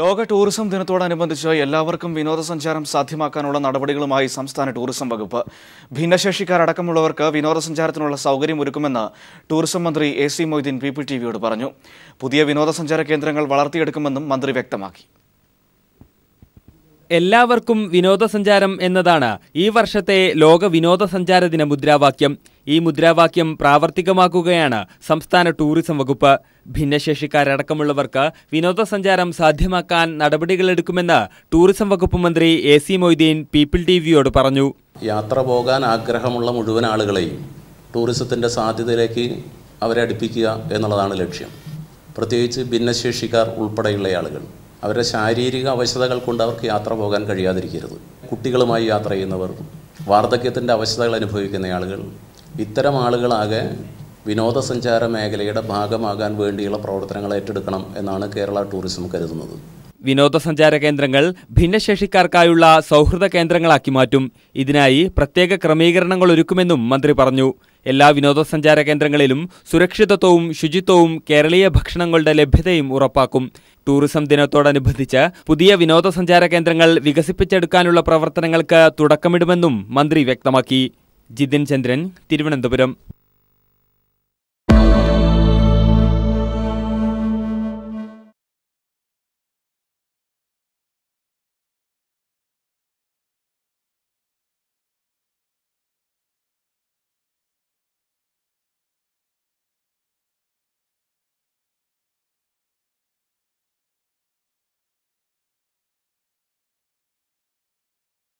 ലോക ടൂറിസം ദിനത്തോടനുബന്ധിച്ച് എല്ലാവർക്കും വിനോദസഞ്ചാരം സാധ്യമാക്കാനുള്ള നടപടികളുമായി സംസ്ഥാന ടൂറിസം വകുപ്പ് ഭിന്നശേഷിക്കാരടക്കമുള്ളവർക്ക് വിനോദസഞ്ചാരത്തിനുള്ള ഒരുക്കുമെന്ന് ടൂറിസം മന്ത്രി എ സി മൊയ്തീൻ പി പറഞ്ഞു പുതിയ വിനോദസഞ്ചാര കേന്ദ്രങ്ങൾ വളർത്തിയെടുക്കുമെന്നും മന്ത്രി വ്യക്തമാക്കി എല്ലാവർക്കും വിനോദസഞ്ചാരം എന്നതാണ് ഈ വർഷത്തെ ലോക വിനോദസഞ്ചാര ദിന മുദ്രാവാക്യം ഈ മുദ്രാവാക്യം പ്രാവർത്തികമാക്കുകയാണ് സംസ്ഥാന ടൂറിസം വകുപ്പ് ഭിന്നശേഷിക്കാരടക്കമുള്ളവർക്ക് വിനോദസഞ്ചാരം സാധ്യമാക്കാൻ നടപടികളെടുക്കുമെന്ന് ടൂറിസം വകുപ്പ് മന്ത്രി A C Moideen People T വിയോട് പറഞ്ഞു യാത്ര പോകാൻ ആഗ്രഹമുള്ള മുഴുവൻ ആളുകളെയും ടൂറിസത്തിൻ്റെ സാധ്യതയിലേക്ക് അവരെ അടുപ്പിക്കുക എന്നുള്ളതാണ് ലക്ഷ്യം പ്രത്യേകിച്ച് ഭിന്നശേഷിക്കാർ ഉൾപ്പെടെയുള്ള ആളുകൾ അവരുടെ ശാരീരിക അവശതകൾ കൊണ്ട് അവർക്ക് യാത്ര പോകാൻ കഴിയാതിരിക്കരുത് കുട്ടികളുമായി യാത്ര ചെയ്യുന്നവർ വാർദ്ധക്യത്തിൻ്റെ അവശതകൾ അനുഭവിക്കുന്ന ആളുകൾ ഇത്തരം ആളുകളാകെ വിനോദസഞ്ചാര മേഖലയുടെ ഭാഗമാകാൻ വേണ്ടിയുള്ള പ്രവർത്തനങ്ങൾ ഏറ്റെടുക്കണം എന്നാണ് കേരള ടൂറിസം കരുതുന്നത് വിനോദസഞ്ചാര കേന്ദ്രങ്ങൾ ഭിന്നശേഷിക്കാർക്കായുള്ള സൗഹൃദ കേന്ദ്രങ്ങളാക്കി മാറ്റും ഇതിനായി പ്രത്യേക ക്രമീകരണങ്ങൾ ഒരുക്കുമെന്നും മന്ത്രി പറഞ്ഞു എല്ലാ വിനോദസഞ്ചാര കേന്ദ്രങ്ങളിലും സുരക്ഷിതത്വവും ശുചിത്വവും കേരളീയ ഭക്ഷണങ്ങളുടെ ലഭ്യതയും ഉറപ്പാക്കും ടൂറിസം ദിനത്തോടനുബന്ധിച്ച് പുതിയ വിനോദസഞ്ചാര കേന്ദ്രങ്ങൾ വികസിപ്പിച്ചെടുക്കാനുള്ള പ്രവർത്തനങ്ങൾക്ക് തുടക്കമിടുമെന്നും മന്ത്രി വ്യക്തമാക്കി ജിതിൻ ചന്ദ്രൻ തിരുവനന്തപുരം